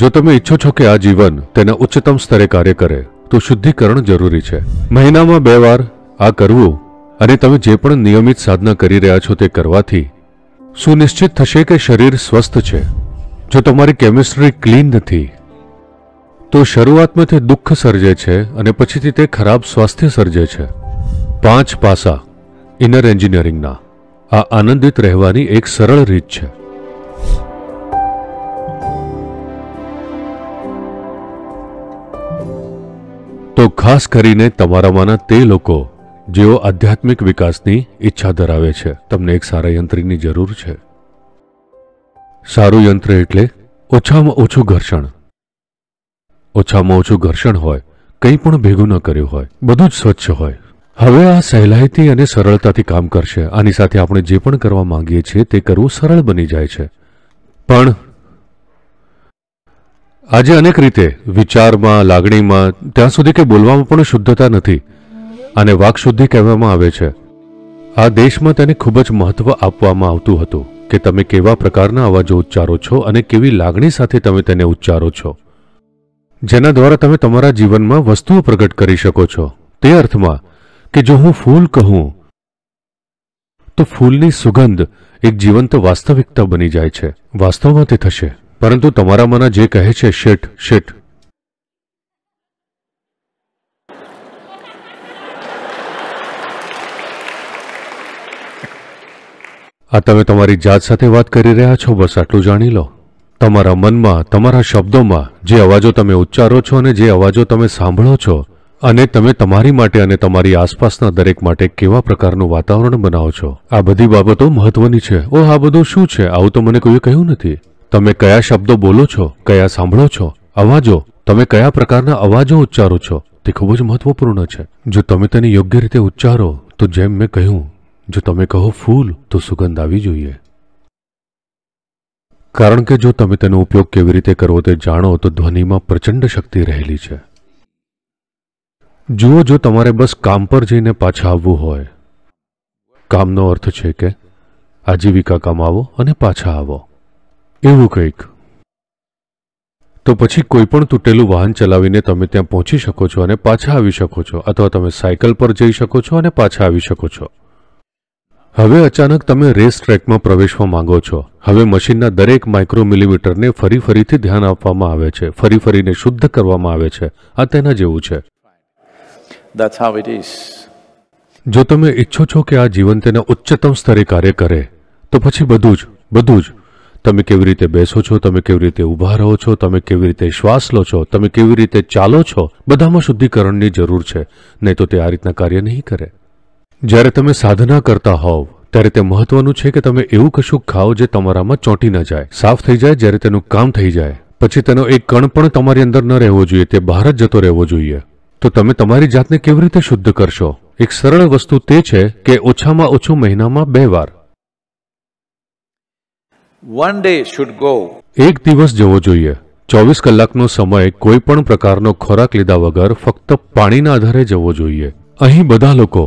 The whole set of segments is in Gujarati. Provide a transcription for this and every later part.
જો તમે ઈચ્છો છો કે આ જીવન તેના ઉચ્ચતમ સ્તરે કાર્ય કરે તો શુદ્ધિકરણ જરૂરી છે મહિનામાં બે વાર આ કરવું અને તમે જે પણ નિયમિત સાધના કરી રહ્યા છો તે કરવાથી સુનિશ્ચિત થશે કે શરીર સ્વસ્થ છે જો તમારી કેમિસ્ટ્રી ક્લીન નથી તો શરૂઆતમાં તે દુઃખ સર્જે છે અને પછીથી તે ખરાબ સ્વાસ્થ્ય સર્જે છે પાંચ પાસા ઇનર એન્જિનિયરિંગના આ આનંદિત રહેવાની એક સરળ રીત છે તો ખાસ કરીને તમારામાંના તે લોકો જેઓ આધ્યાત્મિક વિકાસની ઈચ્છા ધરાવે છે તમને એક સારા યંત્રીની જરૂર છે સારું યંત્ર એટલે ઓછામાં ઓછું ઘર્ષણ ઓછામાં ઓછું ઘર્ષણ હોય કંઈ પણ ભેગું ન કર્યું હોય બધું જ સ્વચ્છ હોય હવે આ સહેલાઈથી અને સરળતાથી કામ કરશે આની સાથે આપણે જે પણ કરવા માંગીએ છીએ તે કરવું સરળ બની જાય છે પણ આજે અનેક રીતે વિચારમાં લાગણીમાં ત્યાં સુધી કે બોલવામાં પણ શુદ્ધતા નથી અને વાકશુદ્ધિ કહેવામાં આવે છે આ દેશમાં તેને ખૂબ જ મહત્વ આપવામાં આવતું હતું કે તમે કેવા પ્રકારના અવાજો ઉચ્ચારો છો અને કેવી લાગણી સાથે તમે તેને ઉચ્ચારો છો જેના દ્વારા તમે તમારા જીવનમાં વસ્તુઓ પ્રગટ કરી શકો છો તે અર્થમાં કે જો હું ફૂલ કહું તો ફૂલની સુગંધ એક જીવંત વાસ્તવિકતા બની જાય છે વાસ્તવમાં તે થશે પરંતુ તમારામાંના જે કહે છે શેઠ શેઠ આ તમે તમારી જાત સાથે વાત કરી રહ્યા છો બસ આટલું જાણી લો તમારા મનમાં તમારા શબ્દોમાં જે અવાજો તમે ઉચ્ચારો છો અને જે અવાજો તમે સાંભળો છો અને તમે તમારી માટે અને તમારી આસપાસના દરેક માટે કેવા પ્રકારનું વાતાવરણ બનાવો છો આ બધી બાબતો મહત્વની છે ઓહ આ બધું શું છે આવું તો મને કોઈએ કહ્યું નથી તમે કયા શબ્દો બોલો છો કયા સાંભળો છો અવાજો તમે કયા પ્રકારના અવાજો ઉચ્ચારો છો તે ખૂબ જ મહત્વપૂર્ણ છે જો તમે તેને યોગ્ય રીતે ઉચ્ચારો તો જેમ મેં કહ્યું જો તમે કહો ફૂલ તો સુગંધ આવી જોઈએ કારણ કે જો તમે તેનો ઉપયોગ કેવી રીતે કરવો તે જાણો તો ધ્વનિમાં પ્રચંડ શક્તિ રહેલી છે જુઓ જો તમારે બસ કામ પર જઈને પાછા આવવું હોય કામનો અર્થ છે કે આજીવિકા કમાવો અને પાછા આવો એવું કંઈક તો પછી કોઈ પણ તૂટેલું વાહન ચલાવીને તમે ત્યાં પહોંચી શકો છો અને પાછા આવી શકો છો અથવા તમે સાયકલ પર જઈ શકો છો અને પાછા આવી શકો છો હવે અચાનક તમે રેસ ટ્રેકમાં પ્રવેશવા માંગો છો હવે મશીનના દરેક માઇક્રો મિલીમીટરને ફરી ફરીથી ધ્યાન આપવામાં આવે છે ફરી ફરીને શુદ્ધ કરવામાં આવે છે આ તેના જેવું છે That's how it is. જો તમે ઈચ્છો છો કે આ જીવન તેના ઉચ્ચતમ સ્તરે કાર્ય કરે તો પછી બધું જ બધું જ તમે કેવી રીતે બેસો છો તમે કેવી રીતે ઊભા રહો છો તમે કેવી રીતે શ્વાસ લો છો તમે કેવી રીતે ચાલો છો બધામાં શુદ્ધિકરણની જરૂર છે નહીં તો તે આ રીતના કાર્ય નહીં કરે જ્યારે તમે સાધના કરતા હોવ ત્યારે તે મહત્વનું છે કે તમે એવું કશું ખાઓ જે તમારામાં ચોંટી ન જાય સાફ થઈ જાય જ્યારે તેનું કામ થઈ જાય પછી તેનો એક કણ પણ તમારી અંદર ન રહેવો જોઈએ તે બહાર જ જતો રહેવો જોઈએ તો તમે તમારી જાતને કેવી રીતે શુદ્ધ કરશો એક સરળ વસ્તુ તે છે કે ઓછામાં ઓછું મહિનામાં બે વાર વન ડે શુડ ગો એક દિવસ જવો જોઈએ ચોવીસ કલાકનો સમય કોઈ પણ પ્રકારનો ખોરાક લીધા વગર ફક્ત પાણીના આધારે જવો જોઈએ અહીં બધા લોકો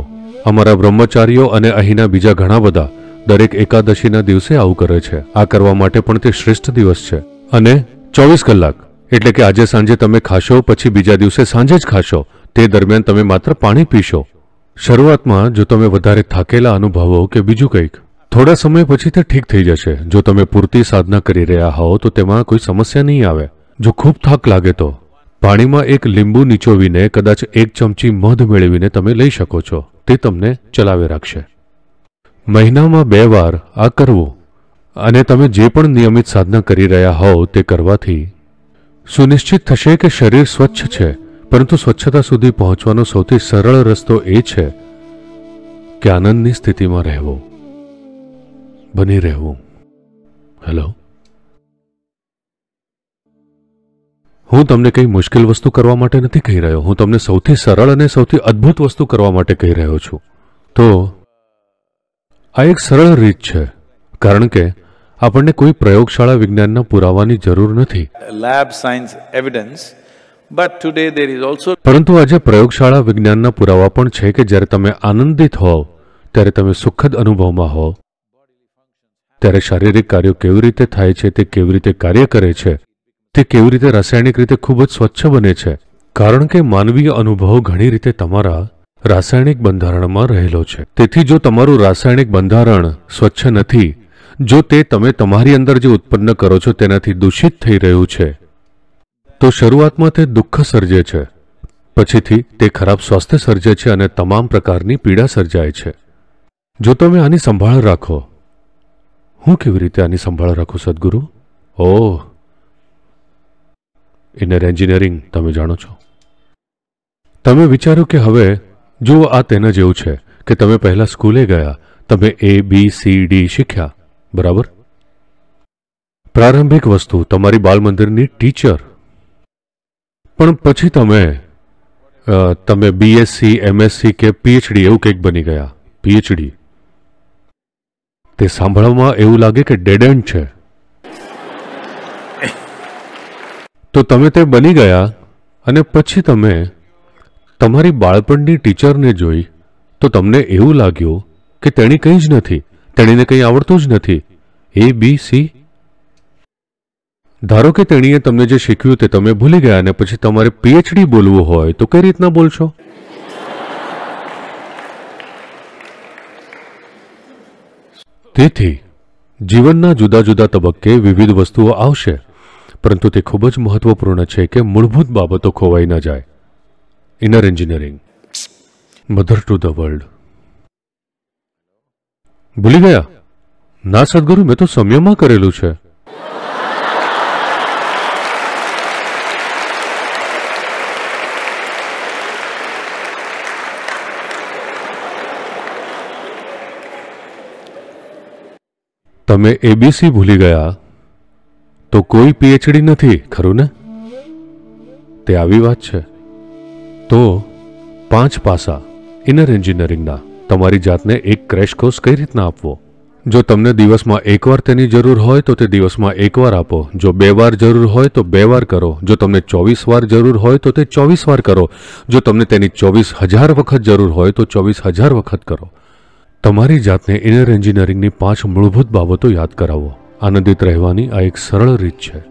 અમારા બ્રહ્મચારીઓ અને અહીંના બીજા ઘણા બધા દરેક એકાદશીના દિવસે આવું કરે છે આ કરવા માટે પણ તે શ્રેષ્ઠ દિવસ છે અને ચોવીસ કલાક એટલે કે આજે સાંજે તમે ખાશો પછી બીજા દિવસે સાંજે જ ખાશો તે દરમિયાન તમે માત્ર પાણી પીશો શરૂઆતમાં જો તમે વધારે થાકેલા અનુભવો કે બીજું કંઈક થોડા સમય પછી તે ઠીક થઈ જશે જો તમે પૂરતી સાધના કરી રહ્યા હોવ તો તેમાં કોઈ સમસ્યા નહીં આવે જો ખૂબ થાક લાગે તો પાણીમાં એક લીંબુ નીચોવીને કદાચ એક ચમચી મધ મેળવીને તમે લઈ શકો છો તે તમને ચલાવી રાખશે મહિનામાં બે વાર આ કરવું અને તમે જે પણ નિયમિત સાધના કરી રહ્યા હોવ તે કરવાથી સુનિશ્ચિત થશે કે શરીર સ્વચ્છ છે પરંતુ સ્વચ્છતા સુધી પહોંચવાનો સૌથી સરળ રસ્તો એ છે કે આનંદની સ્થિતિમાં રહેવું બની રહેવું હેલો હું તમને કંઈ મુશ્કેલ વસ્તુ કરવા માટે નથી કહી રહ્યો હું તમને સૌથી સરળ અને સૌથી અદ્ભુત વસ્તુ કરવા માટે કહી રહ્યો છું તો આ એક સરળ રીત છે કારણ કે આપણને કોઈ પ્રયોગશાળા વિજ્ઞાનના પુરાવાની જરૂર નથી lab science evidence but today there is also પરંતુ આજે પ્રયોગશાળા વિજ્ઞાનના પુરાવા પણ છે કે જ્યારે તમે આનંદિત હોવ ત્યારે તમે સુખદ અનુભવમાં હોવ ત્યારે શારીરિક કાર્યો કેવી રીતે થાય છે તે કેવી રીતે કાર્ય કરે છે તે કેવી રીતે રાસાયણિક રીતે ખૂબ જ સ્વચ્છ બને છે કારણ કે માનવીય અનુભવ ઘણી રીતે તમારા રાસાયણિક બંધારણમાં રહેલો છે તેથી જો તમારું રાસાયણિક બંધારણ સ્વચ્છ નથી જો તે તમે તમારી અંદર જે ઉત્પન્ન કરો છો તેનાથી દૂષિત થઈ રહ્યું છે તો શરૂઆતમાં તે દુઃખ સર્જે છે પછીથી તે ખરાબ સ્વાસ્થ્ય સર્જે છે અને તમામ પ્રકારની પીડા સર્જાય છે જો તમે આની સંભાળ રાખો હું કેવી રીતે આની સંભાળ રાખું સદગુરુ ઓ ઇનર એન્જિનિયરિંગ તમે જાણો છો તમે વિચારો કે હવે જો આ તેના જેવું છે કે તમે પહેલાં સ્કૂલે ગયા તમે એ બી સી ડી શીખ્યા બરાબર પ્રારંભિક વસ્તુ તમારી બાલ મંદિરની ટીચર પણ પછી તમે તમે બીએસસી એમએસસી કે પીએચડી એવું કંઈક બની ગયા પીએચડી તે સાંભળવામાં એવું લાગે કે ડેડ એન્ડ છે તો તમે તે બની ગયા અને પછી તમે તમારી બાળપણની ટીચરને જોઈ તો તમને એવું લાગ્યું કે તેણી કંઈ જ નથી તેણીને કંઈ આવડતું જ નથી એ બી સી ધારો કે તેણીએ તમને જે શીખ્યું તે તમે ભૂલી ગયા અને પછી તમારે પીએચડી બોલવું હોય તો કઈ રીતના બોલશો તેથી જીવનના જુદા જુદા તબક્કે વિવિધ વસ્તુઓ આવશે પરંતુ તે ખૂબ જ મહત્વપૂર્ણ છે કે મૂળભૂત બાબતો ખોવાઈ ન જાય inner engineering mother to the world ભૂલી ગયા ના સદગુરુ મેં તો સૌમ્યમાં કરેલું છે તમે એબીસી ભૂલી ગયા તો કોઈ પીએચડી નથી ખરું ને તે આવી વાત છે તો પાંચ પાસા ઇનર એન્જિનિયરિંગના તમારી જાતને એક ક્રેશ કોર્સ કઈ રીતના આપવો જો તમને દિવસમાં એકવાર તેની જરૂર હોય તો તે દિવસમાં એકવાર આપો જો બે વાર જરૂર હોય તો બે વાર કરો જો તમને ચોવીસ વાર જરૂર હોય તો તે ચોવીસ વાર કરો જો તમને તેની ચોવીસ હજાર વખત જરૂર હોય તો ચોવીસ હજાર વખત કરો તમારી જાતને ઇનર એન્જિનિયરિંગની પાંચ મૂળભૂત બાબતો યાદ કરાવો આનંદિત રહેવાની આ એક સરળ રીત છે